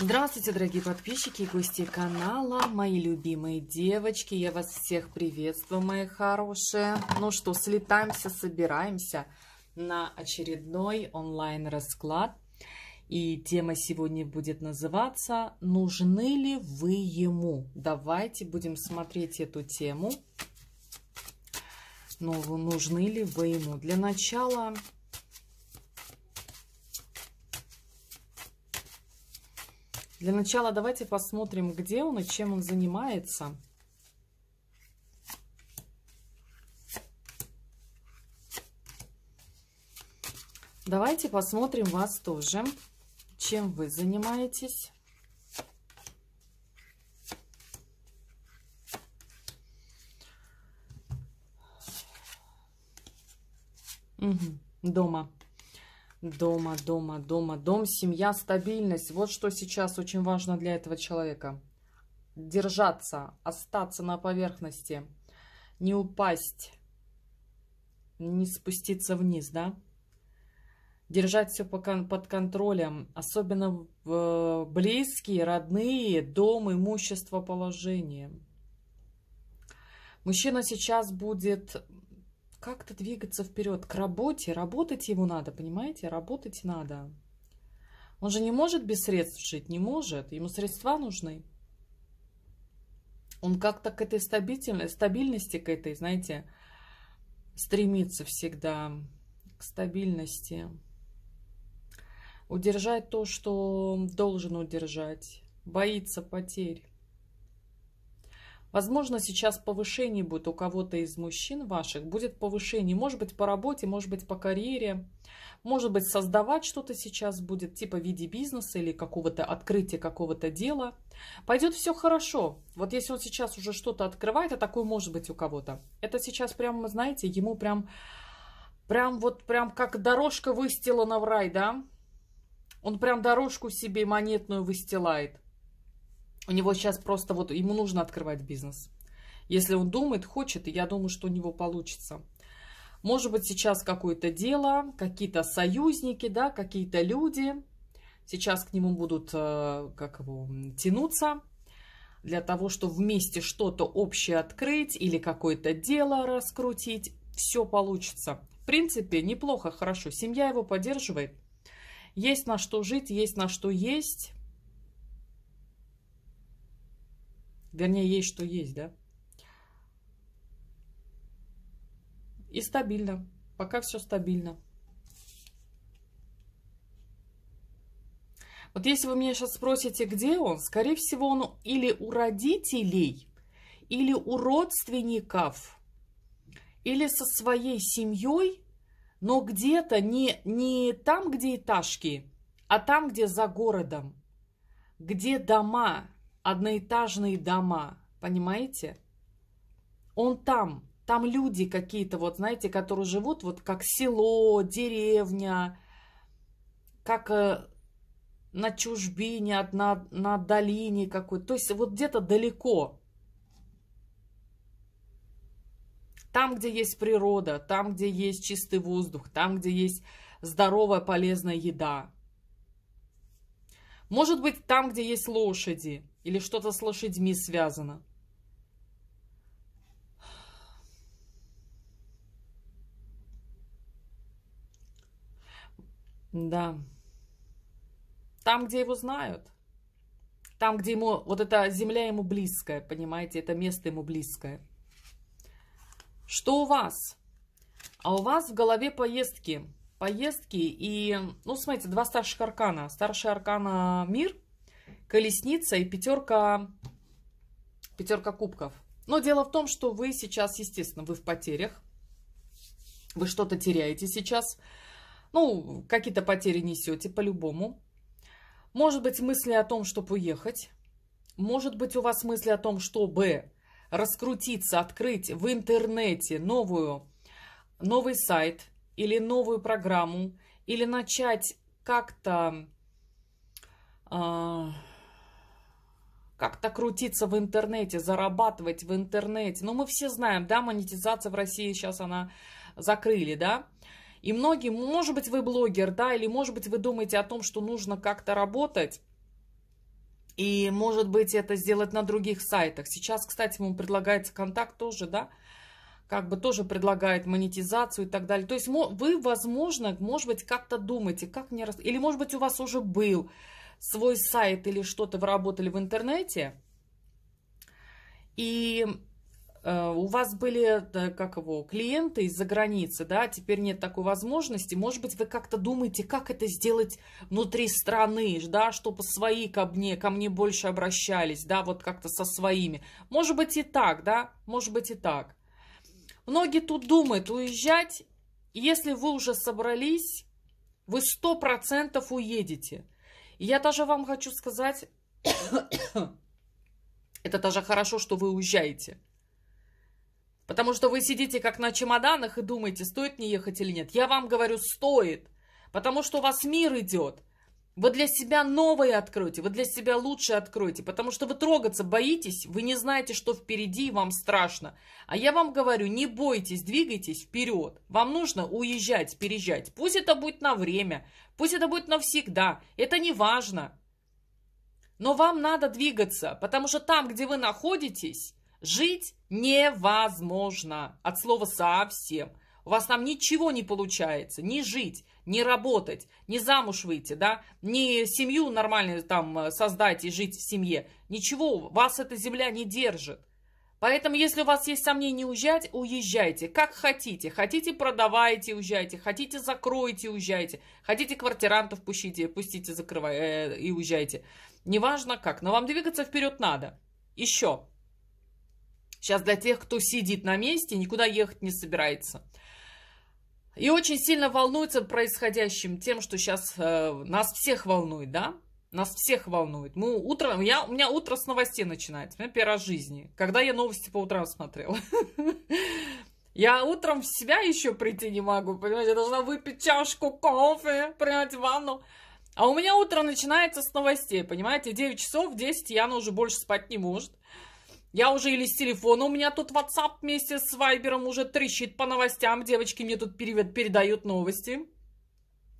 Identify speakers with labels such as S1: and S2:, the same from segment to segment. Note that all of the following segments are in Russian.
S1: Здравствуйте, дорогие подписчики и гости канала, мои любимые девочки. Я вас всех приветствую, мои хорошие. Ну что, слетаемся, собираемся на очередной онлайн-расклад. И тема сегодня будет называться «Нужны ли вы ему?». Давайте будем смотреть эту тему. Ну, нужны ли вы ему? Для начала Для начала давайте посмотрим, где он и чем он занимается. Давайте посмотрим вас тоже, чем вы занимаетесь. Угу, дома. Дома, дома, дома, дом, семья, стабильность. Вот что сейчас очень важно для этого человека. Держаться, остаться на поверхности, не упасть, не спуститься вниз, да? Держать все под контролем, особенно э, близкие, родные, дом, имущество, положение. Мужчина сейчас будет как-то двигаться вперед к работе. Работать ему надо, понимаете? Работать надо. Он же не может без средств жить, не может. Ему средства нужны. Он как-то к этой стабильности, стабильности к этой, знаете, стремится всегда к стабильности. Удержать то, что должен удержать. Боится потерь. Возможно, сейчас повышение будет у кого-то из мужчин ваших, будет повышение, может быть, по работе, может быть, по карьере, может быть, создавать что-то сейчас будет, типа в виде бизнеса или какого-то открытия какого-то дела. Пойдет все хорошо. Вот если он сейчас уже что-то открывает, а такое может быть у кого-то, это сейчас прям, знаете, ему прям, прям вот, прям как дорожка выстелана в рай, да? Он прям дорожку себе монетную выстилает. У него сейчас просто вот ему нужно открывать бизнес. Если он думает, хочет, я думаю, что у него получится. Может быть, сейчас какое-то дело, какие-то союзники, да, какие-то люди. Сейчас к нему будут, э, как его, тянуться для того, чтобы вместе что-то общее открыть или какое-то дело раскрутить. Все получится. В принципе, неплохо, хорошо. Семья его поддерживает. Есть на что жить, есть на что есть. Вернее, есть что есть, да? И стабильно. Пока все стабильно. Вот если вы меня сейчас спросите, где он, скорее всего, он или у родителей, или у родственников, или со своей семьей, но где-то не, не там, где этажки, а там, где за городом, где дома, одноэтажные дома, понимаете? Он там, там люди какие-то, вот знаете, которые живут вот как село, деревня, как э, на чужбине, на, на долине какой-то. То есть вот где-то далеко. Там, где есть природа, там, где есть чистый воздух, там, где есть здоровая полезная еда. Может быть, там, где есть лошади. Или что-то с лошадьми связано. Да. Там, где его знают. Там, где ему... Вот эта земля ему близкая, понимаете? Это место ему близкое. Что у вас? А у вас в голове поездки. Поездки и... Ну, смотрите, два старших аркана. Старший аркана э, мир – колесница и пятерка, пятерка кубков. Но дело в том, что вы сейчас, естественно, вы в потерях. Вы что-то теряете сейчас. Ну, какие-то потери несете по-любому. Может быть, мысли о том, чтобы уехать. Может быть, у вас мысли о том, чтобы раскрутиться, открыть в интернете новую, новый сайт или новую программу, или начать как-то а, как-то крутиться в интернете, зарабатывать в интернете. Но ну, мы все знаем, да, монетизация в России сейчас она закрыли, да. И многие, может быть, вы блогер, да, или, может быть, вы думаете о том, что нужно как-то работать, и, может быть, это сделать на других сайтах. Сейчас, кстати, ему предлагается контакт тоже, да, как бы тоже предлагает монетизацию и так далее. То есть вы, возможно, может быть, как-то думаете, как не раз... Или, может быть, у вас уже был свой сайт или что-то вы работали в интернете, и э, у вас были, как его, клиенты из-за границы, да, теперь нет такой возможности. Может быть, вы как-то думаете, как это сделать внутри страны, да, чтобы свои ко мне, ко мне больше обращались, да, вот как-то со своими. Может быть и так, да, может быть и так. Многие тут думают уезжать, если вы уже собрались, вы сто процентов уедете – я даже вам хочу сказать, это даже хорошо, что вы уезжаете. Потому что вы сидите как на чемоданах и думаете, стоит мне ехать или нет. Я вам говорю, стоит. Потому что у вас мир идет. Вы для себя новое откройте, вы для себя лучше откройте, потому что вы трогаться боитесь, вы не знаете, что впереди, и вам страшно. А я вам говорю, не бойтесь, двигайтесь вперед. Вам нужно уезжать, переезжать. Пусть это будет на время, пусть это будет навсегда, это не важно. Но вам надо двигаться, потому что там, где вы находитесь, жить невозможно. От слова совсем у вас там ничего не получается, ни жить, ни работать, ни замуж выйти, да, ни семью нормально там э, создать и жить в семье, ничего, вас эта земля не держит. Поэтому, если у вас есть сомнения уезжать, уезжайте, как хотите. Хотите, продавайте, уезжайте. Хотите, закройте, уезжайте. Хотите, квартирантов пустите, пустите, закрывай, э, и уезжайте. Неважно как, но вам двигаться вперед надо. Еще. Сейчас для тех, кто сидит на месте, никуда ехать не собирается. И очень сильно волнуется происходящим тем, что сейчас э, нас всех волнует, да? Нас всех волнует. Мы утром, я, у меня утро с новостей начинается, у меня первая жизни, когда я новости по утрам смотрела. Я утром в себя еще прийти не могу, понимаете, я должна выпить чашку кофе, принять ванну. А у меня утро начинается с новостей, понимаете, 9 часов, 10 Яна уже больше спать не может. Я уже или с телефона, у меня тут WhatsApp вместе с Вайбером уже трещит по новостям. Девочки мне тут перед, передают новости.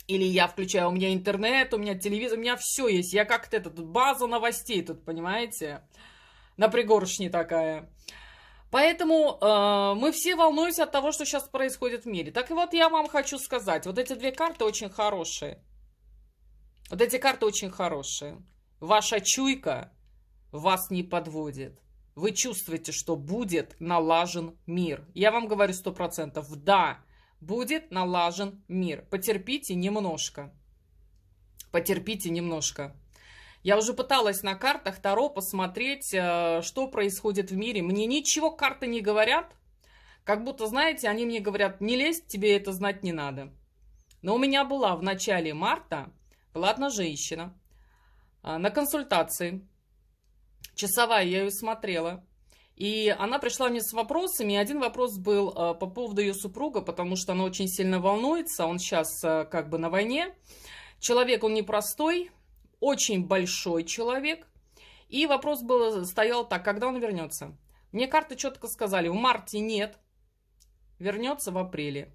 S1: Или я включаю, у меня интернет, у меня телевизор, у меня все есть. Я как-то этот база новостей тут, понимаете? На пригоршне такая. Поэтому э, мы все волнуемся от того, что сейчас происходит в мире. Так и вот я вам хочу сказать, вот эти две карты очень хорошие. Вот эти карты очень хорошие. Ваша чуйка вас не подводит вы чувствуете, что будет налажен мир. Я вам говорю сто процентов. да, будет налажен мир. Потерпите немножко. Потерпите немножко. Я уже пыталась на картах Таро посмотреть, э, что происходит в мире. Мне ничего карты не говорят. Как будто, знаете, они мне говорят, не лезть, тебе это знать не надо. Но у меня была в начале марта, была одна женщина э, на консультации часовая, я ее смотрела. И она пришла мне с вопросами, и один вопрос был э, по поводу ее супруга, потому что она очень сильно волнуется, он сейчас э, как бы на войне. Человек он непростой, очень большой человек. И вопрос был, э, стоял так, когда он вернется? Мне карты четко сказали, в марте нет, вернется в апреле.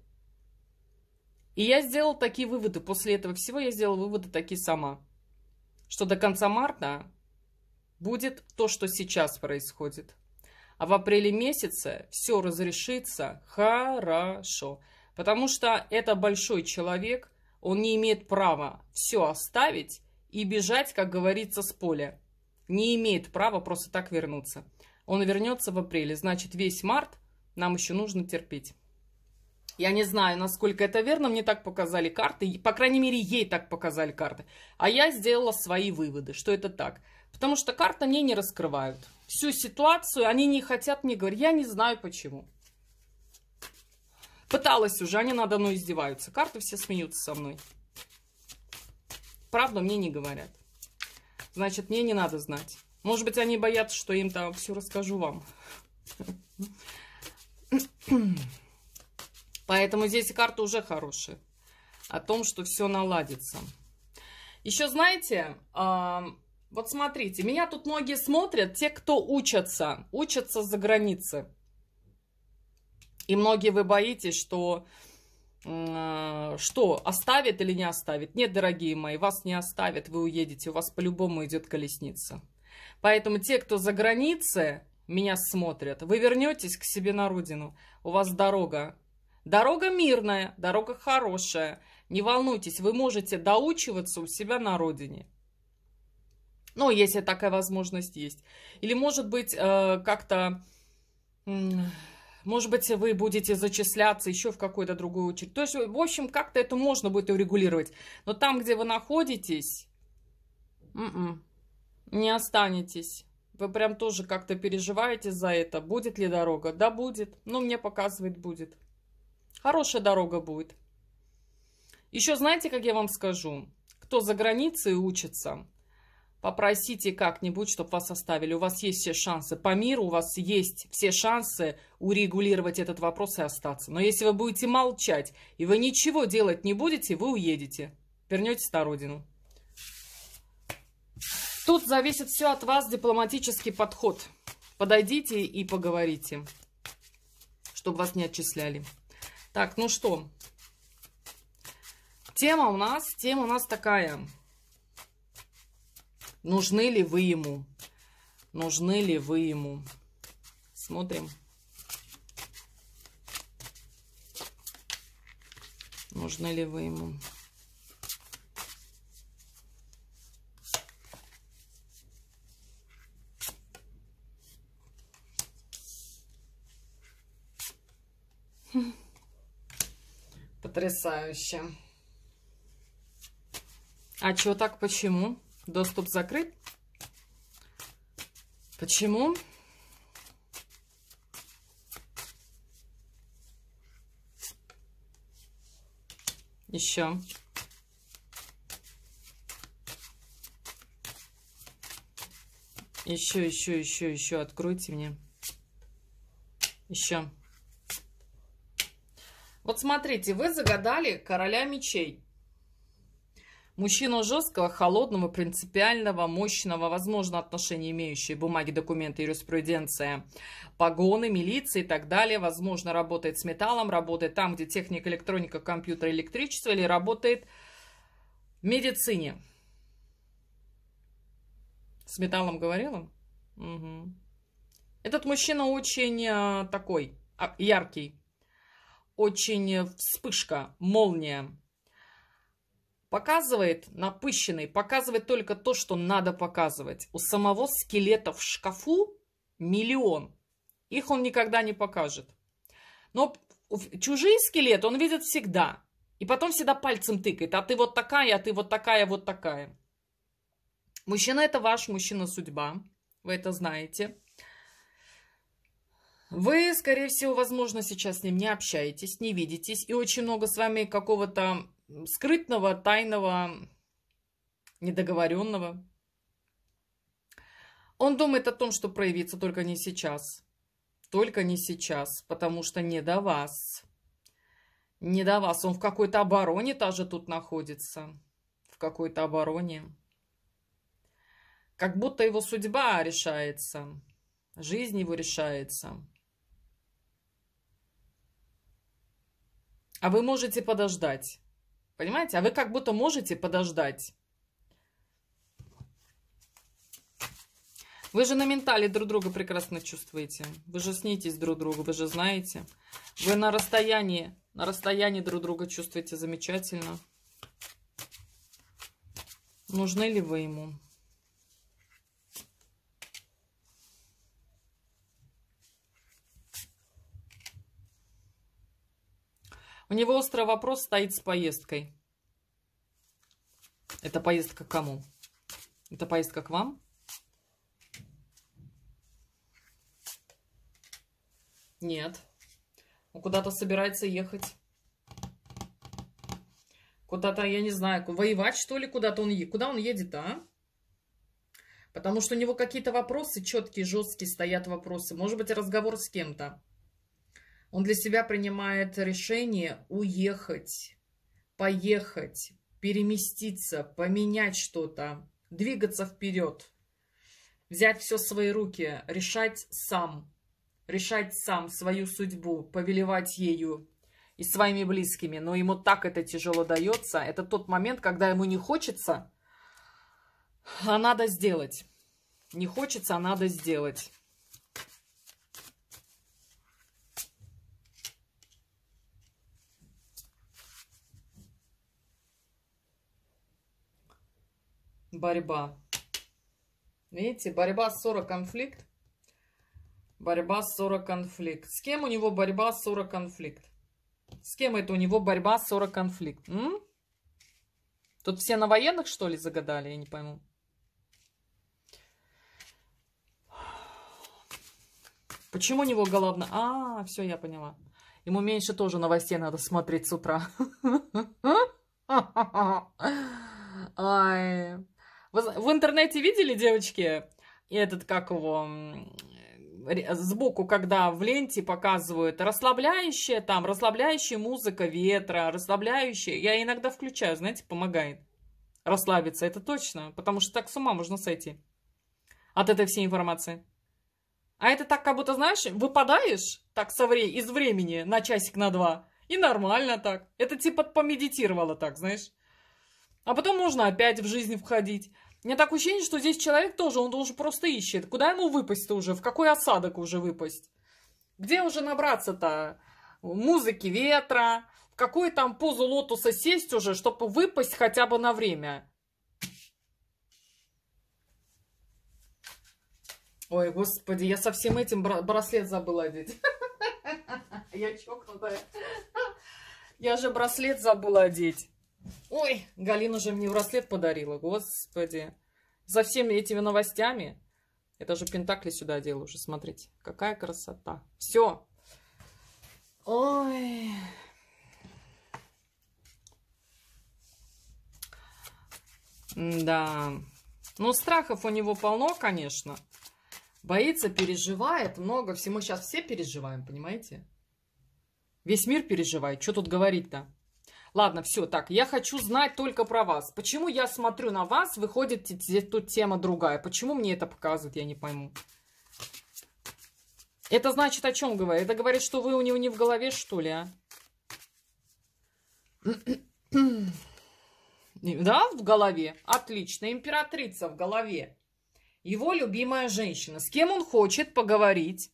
S1: И я сделала такие выводы, после этого всего я сделала выводы такие сама, что до конца марта будет то, что сейчас происходит. А в апреле месяце все разрешится хорошо, потому что это большой человек, он не имеет права все оставить и бежать, как говорится, с поля. Не имеет права просто так вернуться. Он вернется в апреле, значит весь март нам еще нужно терпеть. Я не знаю, насколько это верно, мне так показали карты, по крайней мере, ей так показали карты. А я сделала свои выводы, что это так – Потому что карт мне не раскрывают. Всю ситуацию они не хотят мне говорить. Я не знаю почему. Пыталась уже, они надо мной издеваются. Карты все смеются со мной. Правда, мне не говорят. Значит, мне не надо знать. Может быть, они боятся, что им там все расскажу вам. Поэтому здесь карты уже хорошие. О том, что все наладится. Еще знаете, вот смотрите, меня тут многие смотрят, те, кто учатся, учатся за границей. И многие вы боитесь, что, э, что оставит или не оставит. Нет, дорогие мои, вас не оставят, вы уедете, у вас по-любому идет колесница. Поэтому те, кто за границей меня смотрят, вы вернетесь к себе на родину, у вас дорога. Дорога мирная, дорога хорошая. Не волнуйтесь, вы можете доучиваться у себя на родине. Ну, если такая возможность есть. Или, может быть, э, как-то... Может быть, вы будете зачисляться еще в какую то другую очередь. То есть, в общем, как-то это можно будет урегулировать. Но там, где вы находитесь, м-м, не останетесь. Вы прям тоже как-то переживаете за это. Будет ли дорога? Да, будет. Но мне показывает, будет. Хорошая дорога будет. Еще знаете, как я вам скажу? Кто за границей учится, попросите как-нибудь, чтобы вас оставили. У вас есть все шансы по миру, у вас есть все шансы урегулировать этот вопрос и остаться. Но если вы будете молчать, и вы ничего делать не будете, вы уедете, вернетесь на родину. Тут зависит все от вас, дипломатический подход. Подойдите и поговорите, чтобы вас не отчисляли. Так, ну что, тема у нас, тема у нас такая – Нужны ли вы ему? Нужны ли вы ему? Смотрим. Нужны ли вы ему? Потрясающе. А чё так, почему? Доступ закрыт. Почему? Еще. Еще, еще, еще, еще. Откройте мне. Еще. Вот смотрите, вы загадали короля мечей. Мужчину жесткого, холодного, принципиального, мощного, возможно, отношения имеющие бумаги, документы, юриспруденция, погоны, милиции и так далее. Возможно, работает с металлом, работает там, где техника, электроника, компьютер, электричество или работает в медицине. С металлом говорила? Угу. Этот мужчина очень э, такой а, яркий, очень э, вспышка, молния. Показывает напыщенный, показывает только то, что надо показывать. У самого скелета в шкафу миллион. Их он никогда не покажет. Но чужие скелеты он видит всегда. И потом всегда пальцем тыкает. А ты вот такая, а ты вот такая, вот такая. Мужчина – это ваш мужчина судьба. Вы это знаете. Вы, скорее всего, возможно, сейчас с ним не общаетесь, не видитесь. И очень много с вами какого-то скрытного, тайного, недоговоренного. Он думает о том, что проявится только не сейчас. Только не сейчас, потому что не до вас. Не до вас. Он в какой-то обороне тоже тут находится. В какой-то обороне. Как будто его судьба решается. Жизнь его решается. А вы можете подождать. Понимаете? А вы как будто можете подождать. Вы же на ментале друг друга прекрасно чувствуете. Вы же снитесь друг другу, вы же знаете. Вы на расстоянии, на расстоянии друг друга чувствуете замечательно. Нужны ли вы ему? У него острый вопрос стоит с поездкой. Это поездка к кому? Это поездка к вам? Нет. Он ну, куда-то собирается ехать. Куда-то, я не знаю, воевать, что ли, куда-то он едет. Куда он едет, а? Потому что у него какие-то вопросы четкие, жесткие стоят вопросы. Может быть, разговор с кем-то. Он для себя принимает решение уехать, поехать, переместиться, поменять что-то, двигаться вперед, взять все в свои руки, решать сам, решать сам свою судьбу, повелевать ею и своими близкими. Но ему так это тяжело дается. Это тот момент, когда ему не хочется, а надо сделать. Не хочется, а надо сделать. борьба. Видите, борьба, ссора, конфликт. Борьба, ссора, конфликт. С кем у него борьба, ссора, конфликт? С кем это у него борьба, ссора, конфликт? М? Тут все на военных, что ли, загадали? Я не пойму. Почему у него головна? А, все, я поняла. Ему меньше тоже новостей надо смотреть с утра. Ай... Вы, в интернете видели, девочки, этот, как его, сбоку, когда в ленте показывают расслабляющая там, расслабляющая музыка ветра, расслабляющая. Я иногда включаю, знаете, помогает расслабиться, это точно, потому что так с ума можно сойти от этой всей информации. А это так, как будто, знаешь, выпадаешь так со вре из времени на часик, на два, и нормально так. Это типа помедитировала так, знаешь. А потом можно опять в жизнь входить. У меня такое ощущение, что здесь человек тоже, он должен просто ищет. Куда ему выпасть уже? В какой осадок уже выпасть? Где уже набраться-то? Музыки ветра? В какую там позу лотуса сесть уже, чтобы выпасть хотя бы на время? Ой, господи, я совсем этим браслет забыла одеть. Я чокнутая. Я же браслет забыла одеть. Ой, Галина же мне браслет подарила, господи. За всеми этими новостями. Это же пентакли сюда одела уже, смотрите. Какая красота. Все. Ой. Да. Ну, страхов у него полно, конечно. Боится, переживает, много всего. сейчас все переживаем, понимаете? Весь мир переживает. Что тут говорить-то? Ладно, все, так, я хочу знать только про вас. Почему я смотрю на вас, выходит тут тема другая? Почему мне это показывают, я не пойму. Это значит о чем говорит? Это говорит, что вы у него не в голове, что ли, а? Да, в голове. Отлично. Императрица в голове. Его любимая женщина. С кем он хочет поговорить?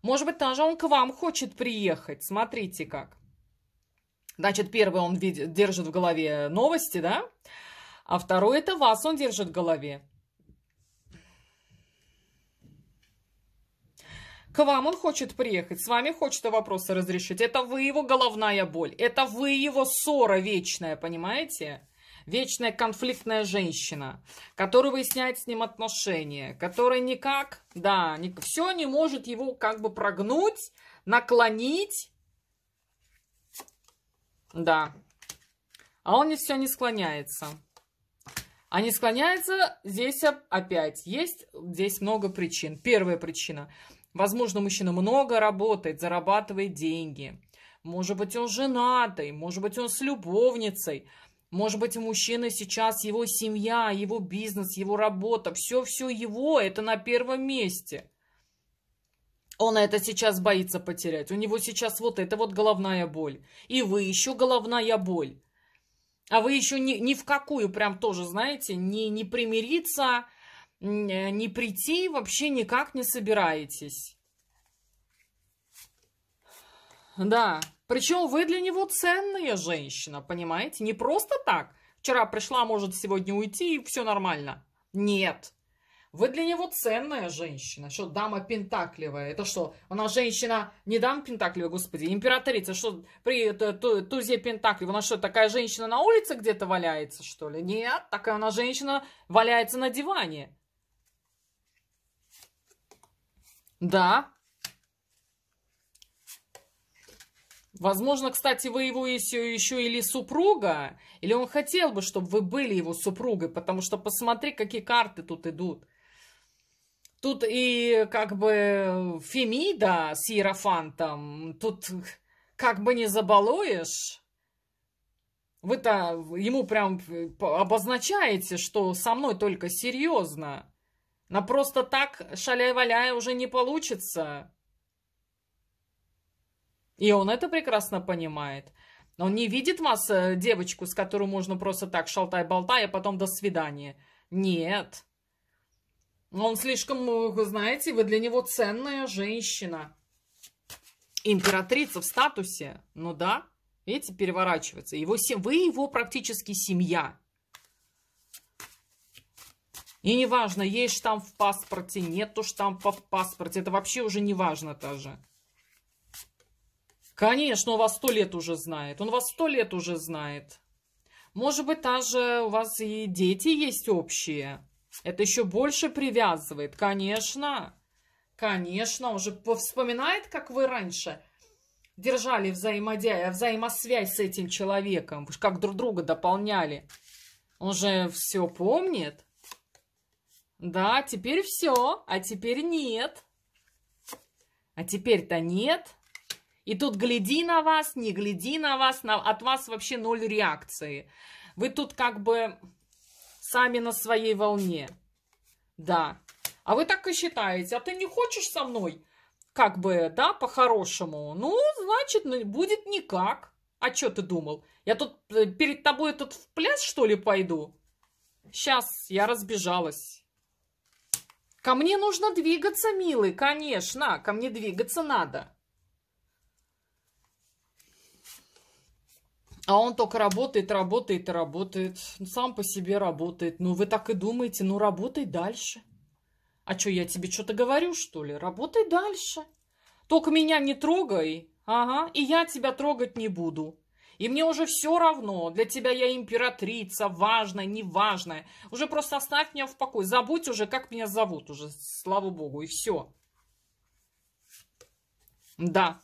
S1: Может быть, даже он к вам хочет приехать. Смотрите как. Значит, первый он видит, держит в голове новости, да? А второй это вас он держит в голове. К вам он хочет приехать, с вами хочет вопросы разрешить. Это вы его головная боль, это вы его ссора вечная, понимаете? Вечная конфликтная женщина, которая выясняет с ним отношения, которая никак, да, все не может его как бы прогнуть, наклонить, да. А он не все не склоняется. А не склоняется здесь опять. Есть здесь много причин. Первая причина. Возможно, мужчина много работает, зарабатывает деньги. Может быть, он женатый, может быть, он с любовницей. Может быть, у мужчины сейчас его семья, его бизнес, его работа, все-все его, это на первом месте. Он это сейчас боится потерять. У него сейчас вот это вот головная боль. И вы еще головная боль. А вы еще ни, ни в какую прям тоже, знаете, не, не примириться, не, э, не прийти вообще никак не собираетесь. Да, причем вы для него ценная женщина, понимаете? Не просто так. Вчера пришла, может сегодня уйти, и все нормально. Нет, вы для него ценная женщина. Что, дама пентакливая? Это что, она женщина, не дам пентакливая, господи, императрица, что, при это, ту, тузе пентакливая, она что, такая женщина на улице где-то валяется, что ли? Нет, такая она женщина валяется на диване. Да. Возможно, кстати, вы его еще, еще или супруга, или он хотел бы, чтобы вы были его супругой, потому что посмотри, какие карты тут идут. Тут и как бы Фемида с Ерофантом, тут как бы не забалуешь. Вы-то ему прям э, обозначаете, что со мной только серьезно. На просто так шаляй-валяй уже не получится. И он это прекрасно понимает. Он не видит вас, э, девочку, с которой можно просто так шалтай-болтай, а потом до свидания. Нет он слишком, вы знаете, вы для него ценная женщина. Императрица в статусе, ну да, видите, переворачивается. Его, сем, вы его практически семья. И неважно, есть штамп в паспорте, нету штампа в паспорте. Это вообще уже не важно даже. Конечно, он вас сто лет уже знает. Он вас сто лет уже знает. Может быть, даже у вас и дети есть общие. Это еще больше привязывает, конечно. Конечно, он же вспоминает, как вы раньше держали взаимодя... взаимосвязь с этим человеком, вы как друг друга дополняли. Он же все помнит. Да, теперь все, а теперь нет. А теперь-то нет. И тут гляди на вас, не гляди на вас, на... от вас вообще ноль реакции. Вы тут как бы сами на своей волне. Да. А вы так и считаете, а ты не хочешь со мной, как бы, да, по-хорошему? Ну, значит, ну, будет никак. А что ты думал? Я тут э, перед тобой тут в пляс, что ли, пойду? Сейчас я разбежалась. Ко мне нужно двигаться, милый, конечно, ко мне двигаться надо. А он только работает, работает и работает. Ну, сам по себе работает. Ну, вы так и думаете. Ну, работай дальше. А что, я тебе что-то говорю, что ли? Работай дальше. Только меня не трогай. Ага, и я тебя трогать не буду. И мне уже все равно, для тебя я императрица, важная, неважная. Уже просто оставь меня в покое. Забудь уже, как меня зовут уже, слава богу, и все. Да,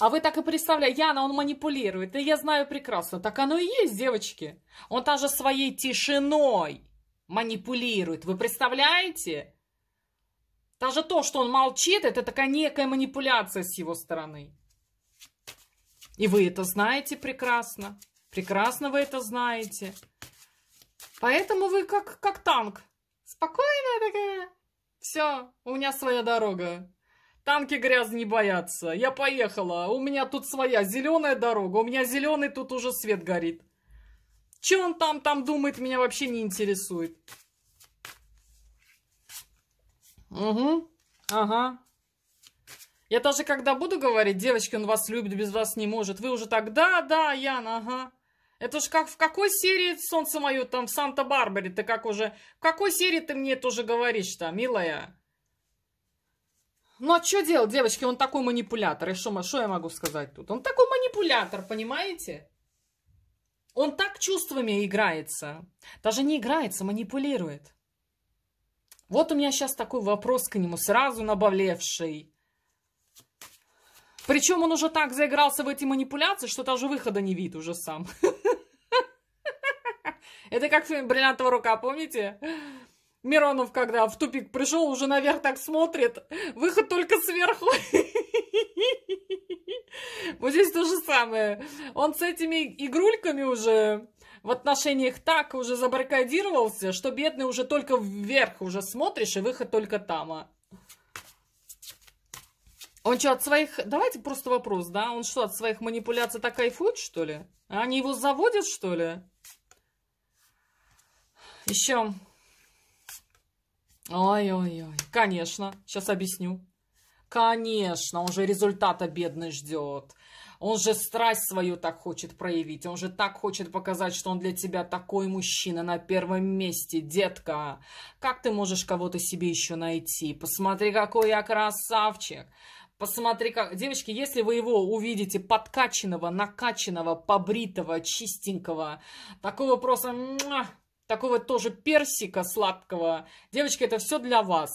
S1: а вы так и представляете, Яна, он манипулирует. Да я знаю прекрасно. Так оно и есть, девочки. Он даже своей тишиной манипулирует. Вы представляете? Даже то, что он молчит, это такая некая манипуляция с его стороны. И вы это знаете прекрасно. Прекрасно вы это знаете. Поэтому вы как, как танк. Спокойная такая. Все, у меня своя дорога. Танки грязи не боятся. Я поехала. У меня тут своя зеленая дорога. У меня зеленый, тут уже свет горит. Че он там, там думает, меня вообще не интересует. Угу. Ага. Я даже когда буду говорить, девочки, он вас любит, без вас не может. Вы уже так, да, да, Яна, ага. Это ж как в какой серии «Солнце мое» там в Санта-Барбаре, ты как уже... В какой серии ты мне тоже говоришь-то, милая? Ну а что делать, девочки, он такой манипулятор. И что я могу сказать тут? Он такой манипулятор, понимаете? Он так чувствами играется. Даже не играется, манипулирует. Вот у меня сейчас такой вопрос к нему, сразу набавлевший. Причем он уже так заигрался в эти манипуляции, что даже выхода не видит уже сам. Это как фильм «Бриллиантовая рука», помните? Миронов, когда в тупик пришел, уже наверх так смотрит, выход только сверху. Вот здесь то же самое. Он с этими игрульками уже в отношениях так уже забаррикадировался, что бедный уже только вверх уже смотришь, и выход только там. А. Он что, от своих... Давайте просто вопрос, да? Он что, от своих манипуляций так кайфует, что ли? Они его заводят, что ли? Еще... Ой-ой-ой, конечно, сейчас объясню. Конечно, он же результата бедный ждет. Он же страсть свою так хочет проявить. Он же так хочет показать, что он для тебя такой мужчина на первом месте, детка. Как ты можешь кого-то себе еще найти? Посмотри, какой я красавчик. Посмотри, как... Девочки, если вы его увидите подкачанного, накачанного, побритого, чистенького, такого просто м-м-м, такого тоже персика сладкого. Девочки, это все для вас.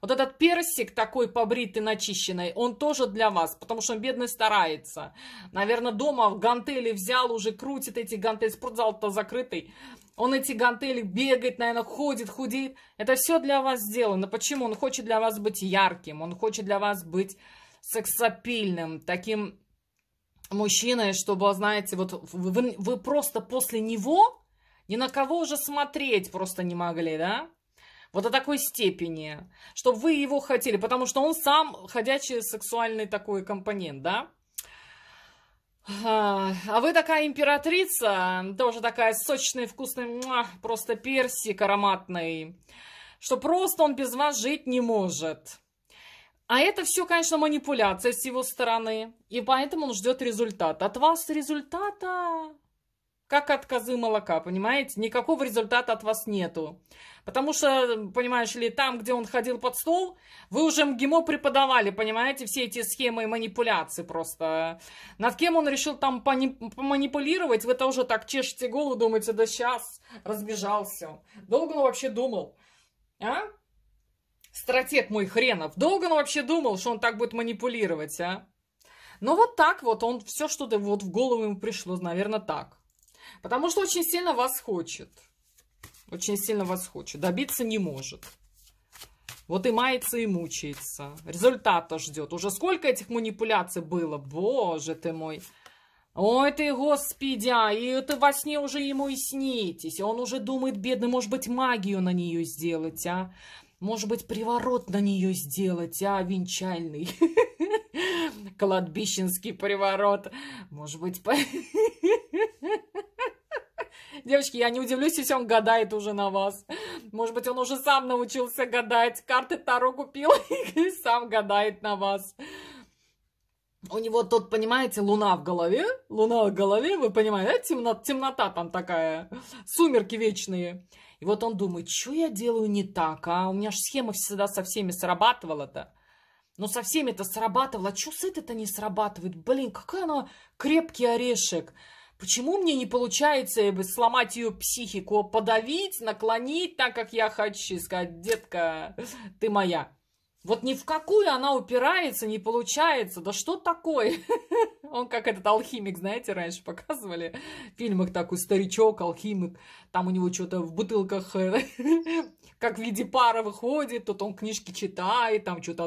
S1: Вот этот персик такой побритый, начищенный, он тоже для вас, потому что он бедный старается. Наверное, дома в гантели взял, уже крутит эти гантели, спортзал-то закрытый. Он эти гантели бегает, наверное, ходит, худеет. Это все для вас сделано. Почему? Он хочет для вас быть ярким, он хочет для вас быть сексапильным, таким мужчиной, чтобы, знаете, вот вы, вы просто после него ни на кого уже смотреть просто не могли, да? Вот до такой степени, чтобы вы его хотели, потому что он сам ходячий сексуальный такой компонент, да? А, а вы такая императрица, тоже такая сочная, вкусная, просто персик ароматный, что просто он без вас жить не может. А это все, конечно, манипуляция с его стороны, и поэтому он ждет результат. От вас результата как отказы молока, понимаете? Никакого результата от вас нету. Потому что, понимаешь ли, там, где он ходил под стол, вы уже МГИМО преподавали, понимаете, все эти схемы и манипуляции просто. Над кем он решил там поманипулировать, вы тоже так чешете голову, думаете, да сейчас разбежался. Долго он вообще думал, а? Стратег мой хренов, долго он вообще думал, что он так будет манипулировать, а? Но ну, вот так вот, он все что-то вот в голову ему пришло, наверное, так. Потому что очень сильно вас хочет. Очень сильно вас хочет. Добиться не может. Вот и мается, и мучается. Результата ждет. Уже сколько этих манипуляций было? Боже ты мой. Ой ты, господи, а, и это во сне уже ему и снитесь. Он уже думает, бедный, может быть, магию на нее сделать, а? Может быть, приворот на нее сделать, а, венчальный? кладбищенский приворот. Может быть, по... Девочки, я не удивлюсь, если он гадает уже на вас. Может быть, он уже сам научился гадать. Карты Таро купил и сам гадает на вас. У него тут, понимаете, луна в голове. Луна в голове, вы понимаете, да? Темно, темнота там такая. Сумерки вечные. И вот он думает, что я делаю не так, а? У меня же схема всегда со всеми срабатывала-то но со всеми это срабатывало. Чё с этой-то не срабатывает? Блин, какая она крепкий орешек. Почему мне не получается э, сломать ее психику, подавить, наклонить так, как я хочу, сказать, детка, ты моя. Вот ни в какую она упирается, не получается. Да что такое? Он как этот алхимик, знаете, раньше показывали в фильмах такой старичок, алхимик. Там у него что-то в бутылках, как в виде пара выходит. Тут он книжки читает, там что-то...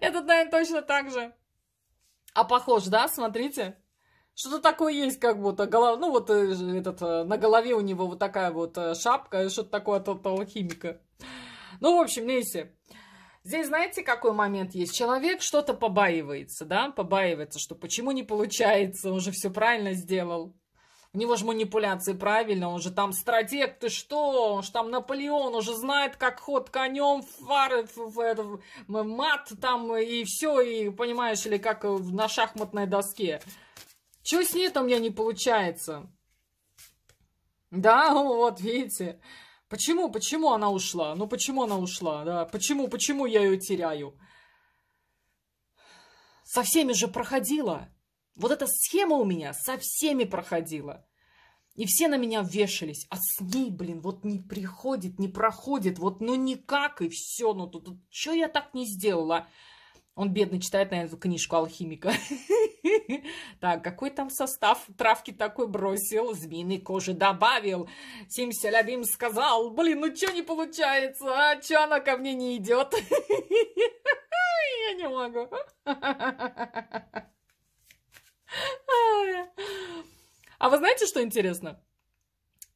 S1: Этот, наверное, точно так же. А похож, да? Смотрите. Что-то такое есть, как будто голова, ну вот э, этот, э, на голове у него вот такая вот э, шапка, что-то такое от, от алхимика. Ну, в общем, Леся, Здесь, знаете, какой момент есть? Человек что-то побаивается, да, побаивается, что почему не получается, он же все правильно сделал. У него же манипуляции правильно, он же там стратег, ты что, он же там Наполеон, уже знает, как ход конем, фары, мат там и все, и понимаешь, или как на шахматной доске. Что с ней там меня не получается? Да, вот, видите. Почему, почему она ушла? Ну, почему она ушла, да? Почему, почему я ее теряю? Со всеми же проходила. Вот эта схема у меня со всеми проходила. И все на меня вешались. А с ней, блин, вот не приходит, не проходит. Вот ну никак и все. Ну тут, тут что я так не сделала? Он, бедный, читает, наверное, книжку алхимика. Так, какой там состав травки такой бросил, змеиной кожи добавил, симселябим сказал, блин, ну что не получается, а что она ко мне не идет? Я не могу. А вы знаете, что интересно?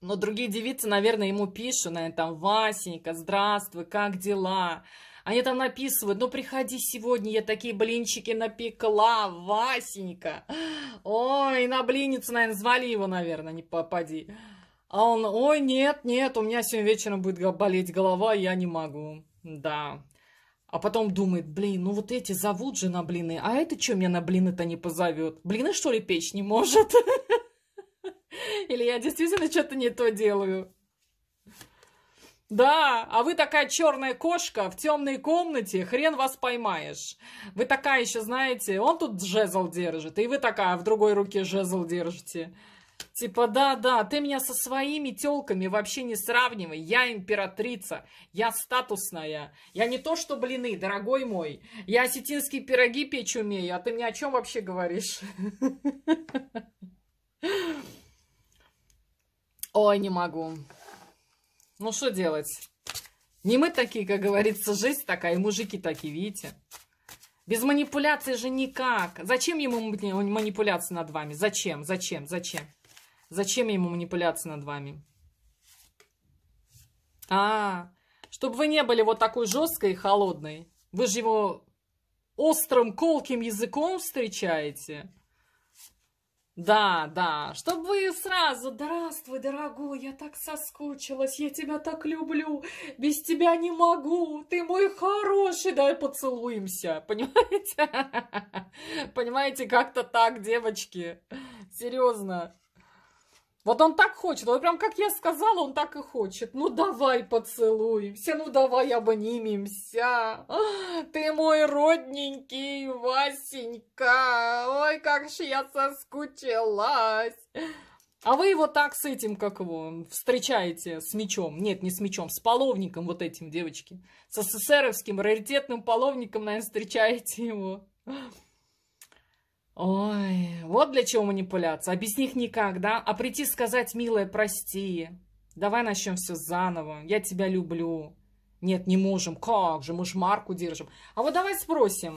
S1: Но другие девицы, наверное, ему пишут, наверное, там, Васенька, здравствуй, как дела? Они там написывают, ну приходи сегодня, я такие блинчики напекла, Васенька. Ой, на блинец, наверное, звали его, наверное, не попади. А он, ой, нет, нет, у меня сегодня вечером будет болеть голова, я не могу. Да. А потом думает, блин, ну вот эти зовут же на блины, а это что меня на блины-то не позовет? Блины, что ли, печь не может? Или я действительно что-то не то делаю? Да, а вы такая черная кошка в темной комнате, хрен вас поймаешь. Вы такая еще, знаете, он тут жезл держит, и вы такая в другой руке жезл держите. Типа, да-да, ты меня со своими телками вообще не сравнивай. Я императрица, я статусная. Я не то что блины, дорогой мой. Я осетинские пироги печь умею, а ты мне о чем вообще говоришь? Ой, не могу. Ну, что делать? Не мы такие, как говорится, жизнь такая, и мужики такие, видите? Без манипуляции же никак. Зачем ему манипуляции над вами? Зачем? Зачем? Зачем? Зачем ему манипуляции над вами? А, чтобы вы не были вот такой жесткой и холодной. Вы же его острым, колким языком встречаете. Да, да, чтобы вы сразу «Здравствуй, дорогой, я так соскучилась, я тебя так люблю, без тебя не могу, ты мой хороший, дай поцелуемся». Понимаете? Понимаете, как-то так, девочки. Серьезно. Вот он так хочет. Вот прям как я сказала, он так и хочет. Ну давай поцелуемся, ну давай обнимемся. Ты мой родненький, Васенька. Ой, как же я соскучилась. А вы его так с этим, как его, встречаете с мечом. Нет, не с мечом, с половником вот этим, девочки. С СССРовским раритетным половником, наверное, встречаете его. Ой, вот для чего манипуляция. А без них никак, да? А прийти сказать, милая, прости. Давай начнем все заново. Я тебя люблю. Нет, не можем. Как же, мы ж марку держим. А вот давай спросим.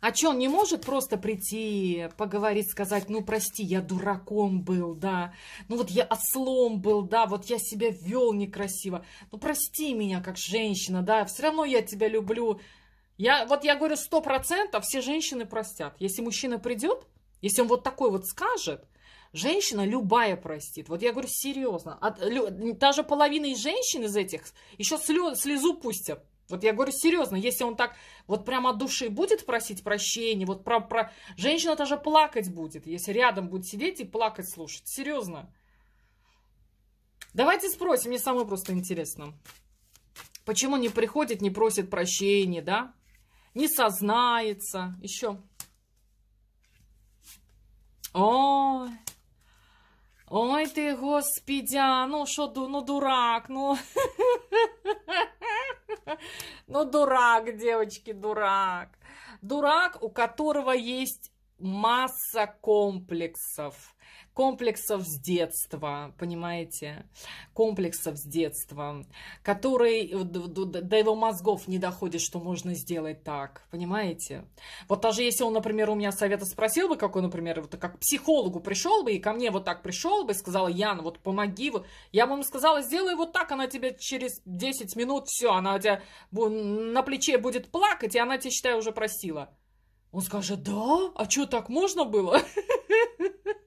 S1: А что, он не может просто прийти, поговорить, сказать, ну, прости, я дураком был, да, ну, вот я ослом был, да, вот я себя вел некрасиво, ну, прости меня как женщина, да, все равно я тебя люблю, я, вот я говорю, сто процентов все женщины простят. Если мужчина придет, если он вот такой вот скажет, женщина любая простит. Вот я говорю серьезно. От, лю, та половина из женщин из этих еще слез, слезу пустят. Вот я говорю серьезно, если он так вот прямо от души будет просить прощения, вот про, про... женщина даже плакать будет, если рядом будет сидеть и плакать слушать. Серьезно. Давайте спросим, мне самое просто интересно. Почему не приходит, не просит прощения, да? не сознается. Еще. Ой. Ой ты, господи, а, ну что, ну дурак, ну... Ну дурак, девочки, дурак. Дурак, у которого есть масса комплексов комплексов с детства, понимаете, комплексов с детства, который до его мозгов не доходит, что можно сделать так, понимаете? Вот даже если он, например, у меня совета спросил бы, какой, например, вот как психологу пришел бы и ко мне вот так пришел бы и сказал: Ян, вот помоги, я бы ему сказала, сделай вот так, она тебе через 10 минут, все, она у тебя на плече будет плакать, и она тебя, считай, уже простила. Он скажет, да? А что, так можно было?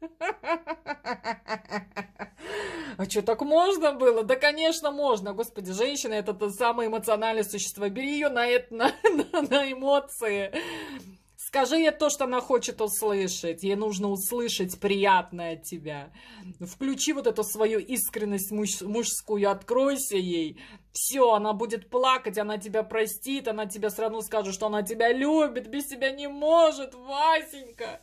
S1: А что, так можно было? Да, конечно, можно. Господи, женщина это самое эмоциональное существо. Бери ее на, это, на, на, на эмоции. Скажи ей то, что она хочет услышать. Ей нужно услышать приятное от тебя. Включи вот эту свою искренность муж, мужскую, откройся ей. Все, она будет плакать, она тебя простит, она тебе все равно скажет, что она тебя любит, без тебя не может, Васенька.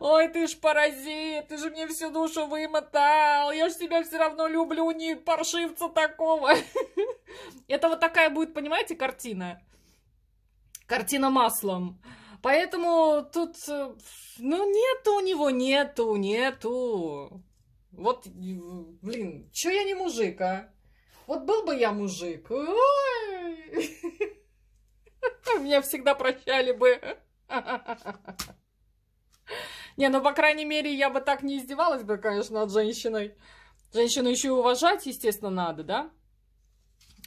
S1: Ой, ты ж паразит, ты же мне всю душу вымотал, я ж тебя все равно люблю, не паршивца такого. Это вот такая будет, понимаете, картина? Картина маслом. Поэтому тут, э, ну, нету у него, нету, нету. Вот, блин, чё я не мужик, а? Вот был бы я мужик, ой, меня всегда прощали бы. Не, ну, по крайней мере, я бы так не издевалась бы, конечно, над женщиной. Женщину еще и уважать, естественно, надо, да?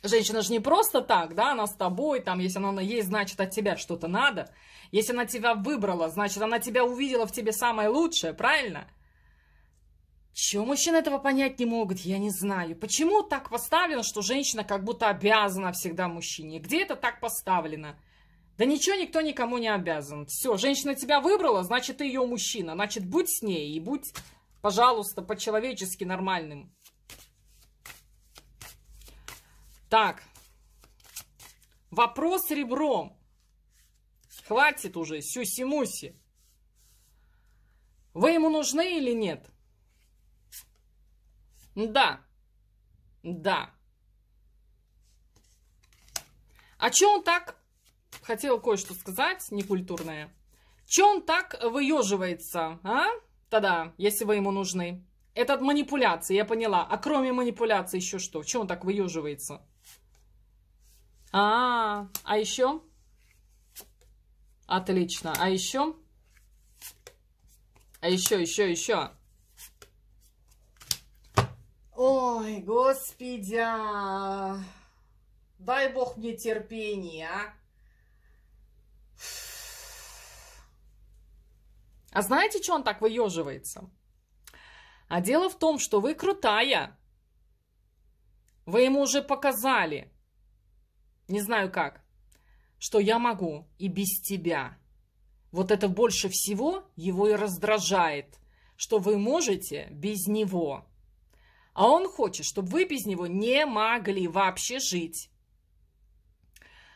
S1: Женщина же не просто так, да, она с тобой, там, если она есть, значит, от тебя что-то надо. Если она тебя выбрала, значит, она тебя увидела в тебе самое лучшее, правильно? Чего мужчины этого понять не могут, я не знаю. Почему так поставлено, что женщина как будто обязана всегда мужчине? Где это так поставлено? Да ничего никто никому не обязан. Все, женщина тебя выбрала, значит, ты ее мужчина. Значит, будь с ней и будь, пожалуйста, по-человечески нормальным. Так. Вопрос ребром. Хватит уже, сюси-муси. Вы ему нужны или нет? Да. Да. А че он так... Хотела кое-что сказать, некультурное. Че он так выеживается, а? Тогда, если вы ему нужны. Это от манипуляции, я поняла. А кроме манипуляции еще что? Че он так выеживается? А, -а, еще? Отлично. А еще? А еще, еще, еще. Ой, господи. А. Дай бог мне терпения, А, а знаете, что он так выеживается? А дело в том, что вы крутая. Вы ему уже показали – не знаю как, что я могу и без тебя. Вот это больше всего его и раздражает, что вы можете без него. А он хочет, чтобы вы без него не могли вообще жить.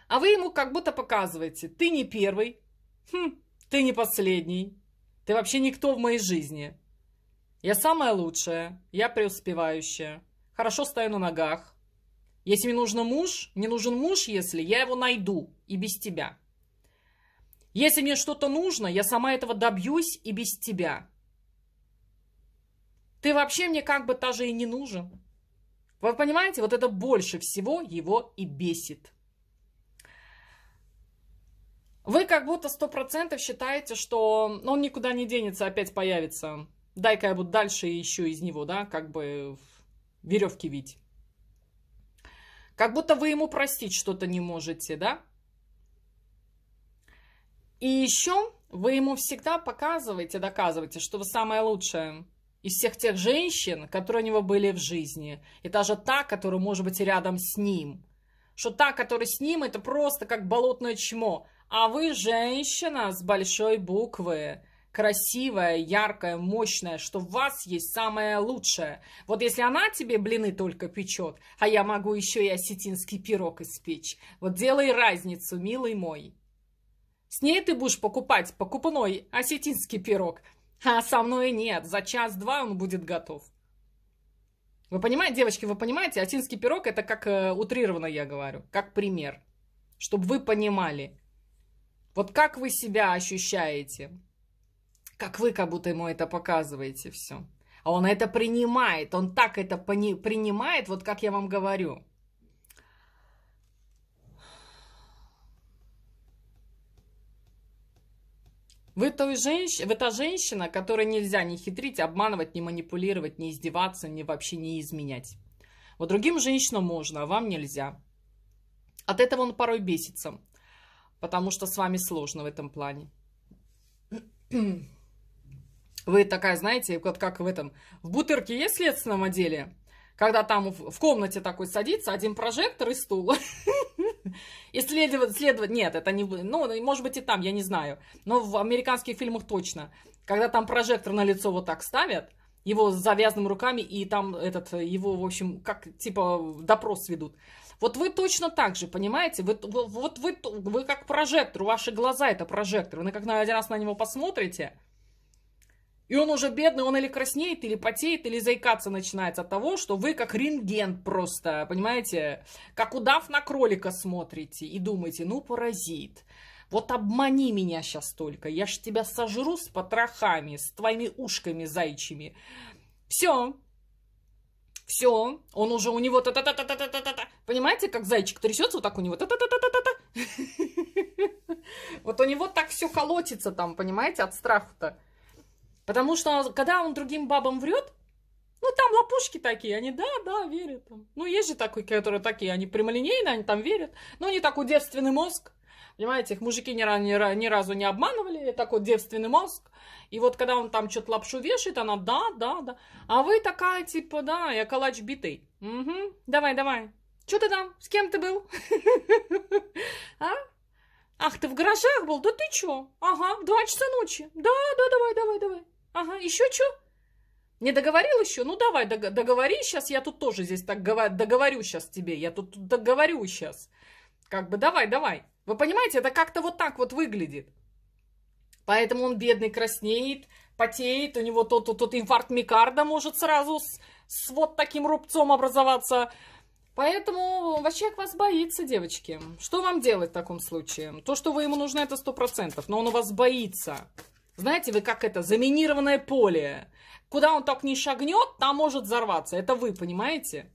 S1: А вы ему как будто показываете, ты не первый, хм, ты не последний, ты вообще никто в моей жизни. Я самая лучшая, я преуспевающая, хорошо стою на ногах, если мне нужен муж, мне нужен муж, если я его найду и без тебя. Если мне что-то нужно, я сама этого добьюсь и без тебя. Ты вообще мне как бы тоже и не нужен. Вы понимаете, вот это больше всего его и бесит. Вы как будто сто процентов считаете, что он никуда не денется, опять появится. Дай-ка я буду дальше еще из него, да, как бы веревки вить. Как будто вы ему простить что-то не можете, да? И еще вы ему всегда показываете, доказываете, что вы самая лучшая из всех тех женщин, которые у него были в жизни. И даже та, которая может быть рядом с ним. Что та, которая с ним, это просто как болотное чмо. А вы женщина с большой буквы красивая, яркая, мощная, что в вас есть самое лучшее. Вот если она тебе блины только печет, а я могу еще и осетинский пирог испечь, вот делай разницу, милый мой. С ней ты будешь покупать покупной осетинский пирог, а со мной нет, за час-два он будет готов. Вы понимаете, девочки, вы понимаете, осетинский пирог это как э, утрированно я говорю, как пример, чтобы вы понимали, вот как вы себя ощущаете – как вы как будто ему это показываете все. А он это принимает, он так это принимает, вот как я вам говорю. Вы, той женщ... Вы та женщина, которой нельзя не хитрить, обманывать, не манипулировать, не издеваться, не вообще не изменять. Вот другим женщинам можно, а вам нельзя. От этого он порой бесится, потому что с вами сложно в этом плане. Вы такая, знаете, вот как в этом, в бутырке есть в следственном отделе, когда там в комнате такой садится один прожектор и стул. И следовать, следовать, нет, это не, ну, может быть и там, я не знаю, но в американских фильмах точно. Когда там прожектор на лицо вот так ставят, его с завязанными руками, и там этот, его, в общем, как, типа, допрос ведут. Вот вы точно так же, понимаете? Вы, вот вы, вы как прожектор, ваши глаза это прожектор. Вы как на один раз на него посмотрите, и он уже бедный, он или краснеет, или потеет, или заикаться начинает от того, что вы как рентген просто, понимаете, как удав на кролика смотрите и думаете, ну паразит. Вот обмани меня сейчас только, я ж тебя сожру с потрохами, с твоими ушками зайчими. Все, все, он уже у него та та та та та та та Понимаете, как зайчик трясется вот так у него та та та та та та Вот у него так все колотится там, понимаете, от страха-то. Потому что когда он другим бабам врет, ну, там лопушки такие, они да, да, верят. Ну, есть же такие, которые такие, они прямолинейные, они там верят. Но они такой девственный мозг. Понимаете, их мужики ни, ни, ни разу не обманывали, такой девственный мозг. И вот когда он там что-то лапшу вешает, она да, да, да. А вы такая, типа, да, я калач битый. Угу, давай, давай. Что ты там? С кем ты был? А? Ах, ты в гаражах был? Да ты чё? Ага, в два часа ночи. Да, да, давай, давай, давай. Ага, еще что? Не договорил еще? Ну давай, договори сейчас, я тут тоже здесь так договорю сейчас тебе, я тут договорю сейчас. Как бы давай, давай. Вы понимаете, это как-то вот так вот выглядит. Поэтому он бедный краснеет, потеет, у него тот, тот, тот инфаркт микарда может сразу с, с вот таким рубцом образоваться. Поэтому Ващек вас боится, девочки. Что вам делать в таком случае? То, что вы ему нужны, это 100%, но он у вас боится знаете вы, как это, заминированное поле. Куда он так не шагнет, там может взорваться. Это вы, понимаете?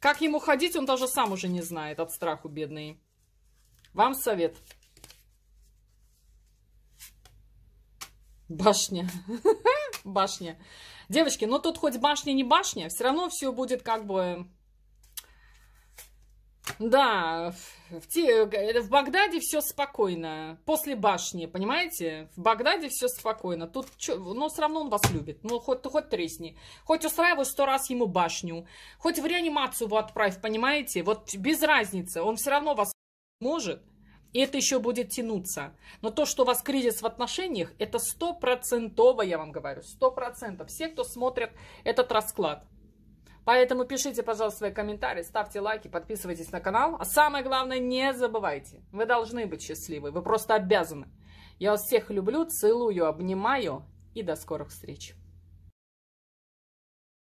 S1: Как ему ходить, он даже сам уже не знает от страху, бедный. Вам совет. Башня. башня. Девочки, но ну тут хоть башня, не башня, все равно все будет как бы да, в, в э, Багдаде все спокойно. После башни, понимаете? В Багдаде все спокойно. Тут, но все равно он вас любит. Ну, хоть, хоть тресни. Хоть устраивай сто раз ему башню. Хоть в реанимацию его отправь, понимаете? Вот без разницы. Он все равно вас может. И это еще будет тянуться. Но то, что у вас кризис в отношениях, это стопроцентово, я вам говорю, сто процентов. Все, кто смотрят этот расклад. Поэтому пишите, пожалуйста, свои комментарии, ставьте лайки, подписывайтесь на канал. А самое главное, не забывайте, вы должны быть счастливы, вы просто обязаны. Я вас всех люблю, целую, обнимаю и до скорых встреч.